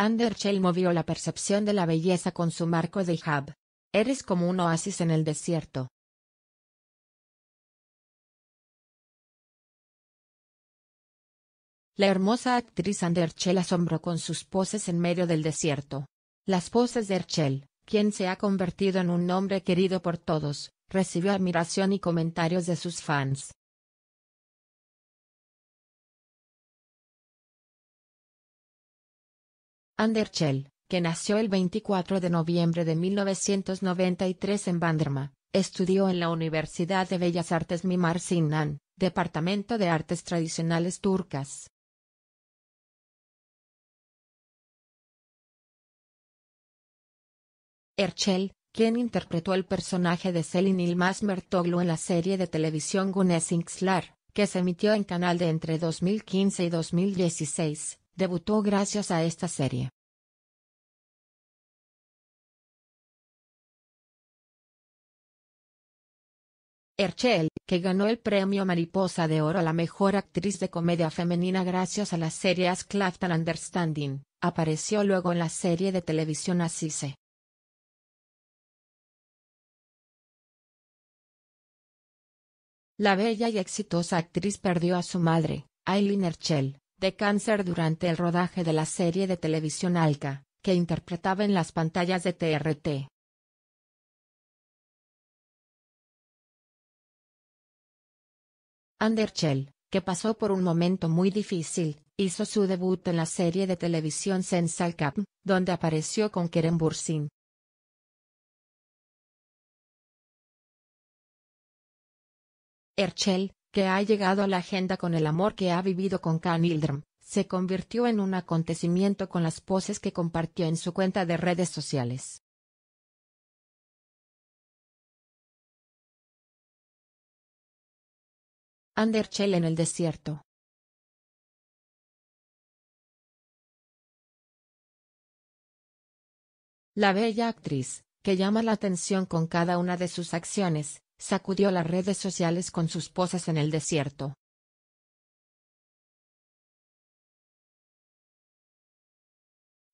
Anderchel movió la percepción de la belleza con su marco de hijab. Eres como un oasis en el desierto. La hermosa actriz Anderchell asombró con sus poses en medio del desierto. Las poses de Erchel, quien se ha convertido en un nombre querido por todos, recibió admiración y comentarios de sus fans. Anderchel, que nació el 24 de noviembre de 1993 en Banderma, estudió en la Universidad de Bellas Artes Mimar Sinan, Departamento de Artes Tradicionales Turcas. Erchel, quien interpretó el personaje de Selin Ilmaz Mertoglu en la serie de televisión Gunes Inkslar, que se emitió en canal de entre 2015 y 2016, Debutó gracias a esta serie. Erchell, que ganó el premio Mariposa de Oro a la mejor actriz de comedia femenina gracias a la serie As Understanding, apareció luego en la serie de televisión Asise. La bella y exitosa actriz perdió a su madre, Aileen Herchel, de cáncer durante el rodaje de la serie de televisión Alca, que interpretaba en las pantallas de TRT. Anderchel, que pasó por un momento muy difícil, hizo su debut en la serie de televisión Sensalcap, donde apareció con Keren Bursin. Erchel, que ha llegado a la agenda con el amor que ha vivido con Can Ildram, se convirtió en un acontecimiento con las poses que compartió en su cuenta de redes sociales. Anderchel en el desierto. La bella actriz, que llama la atención con cada una de sus acciones, sacudió las redes sociales con sus posas en el desierto.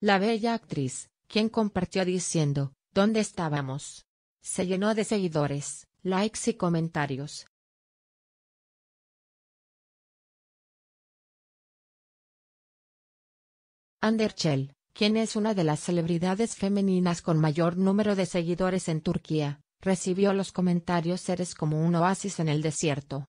La bella actriz, quien compartió diciendo, ¿dónde estábamos? Se llenó de seguidores, likes y comentarios. Anderchel, quien es una de las celebridades femeninas con mayor número de seguidores en Turquía, Recibió los comentarios seres como un oasis en el desierto.